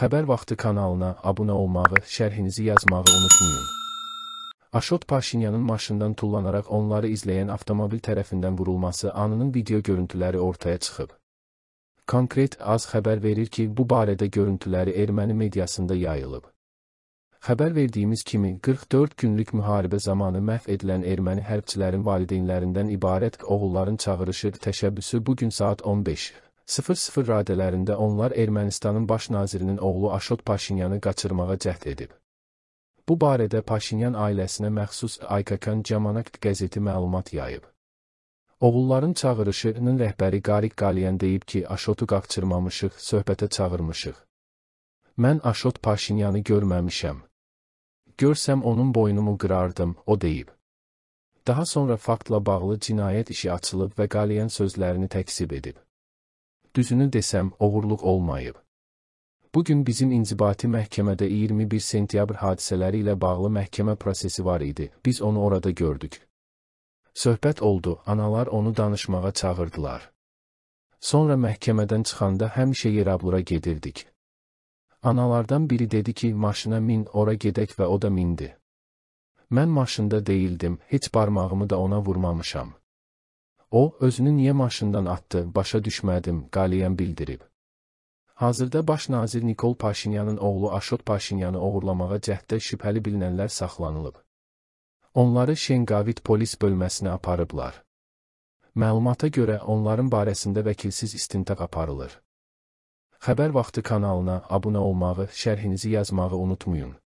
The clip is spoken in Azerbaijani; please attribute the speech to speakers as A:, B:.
A: Xəbər Vaxtı kanalına abunə olmağı, şərhinizi yazmağı unutmayın. Aşot Paşinyanın maşından tullanaraq onları izləyən avtomobil tərəfindən vurulması anının video görüntüləri ortaya çıxıb. Konkret az xəbər verir ki, bu barədə görüntüləri erməni mediasında yayılıb. Xəbər verdiyimiz kimi 44 günlük müharibə zamanı məhv edilən erməni hərbçilərin valideynlərindən ibarət oğulların çağırışı təşəbbüsü bugün saat 15. 00 radələrində onlar Ermənistanın baş nazirinin oğlu Aşot Paşinyanı qaçırmağa cəhd edib. Bu barədə Paşinyan ailəsinə məxsus Aykakan Cəmanakt qəzeti məlumat yayıb. Oğulların çağırışının rəhbəri Qarik Qaliyan deyib ki, Aşotu qaqçırmamışıq, söhbətə çağırmışıq. Mən Aşot Paşinyanı görməmişəm. Görsəm onun boynumu qırardım, o deyib. Daha sonra faktla bağlı cinayət işi açılıb və Qaliyan sözlərini təksib edib düzünü desəm oğurluq olmayıb. Bugün bizim inzibati məhkəmədə 21 sentyabr hadisələri ilə bağlı məhkəmə prosesi var idi, biz onu orada gördük. Söhbət oldu, analar onu danışmağa çağırdılar. Sonra məhkəmədən çıxanda həmişə Yerablura gedirdik. Analardan biri dedi ki, maşına min, ora gedək və o da mindi. Mən maşında deyildim, heç barmağımı da ona vurmamışam. O, özünü niyə maşından atdı, başa düşmədim, Qaliyan bildirib. Hazırda baş nazir Nikol Paşinyanın oğlu Aşot Paşinyanı oğurlamağa cəhddə şübhəli bilinənlər saxlanılıb. Onları Şengavit polis bölməsinə aparıblar. Məlumata görə onların barəsində vəkilsiz istintaq aparılır. Xəbər vaxtı kanalına abunə olmağı, şərhinizi yazmağı unutmayın.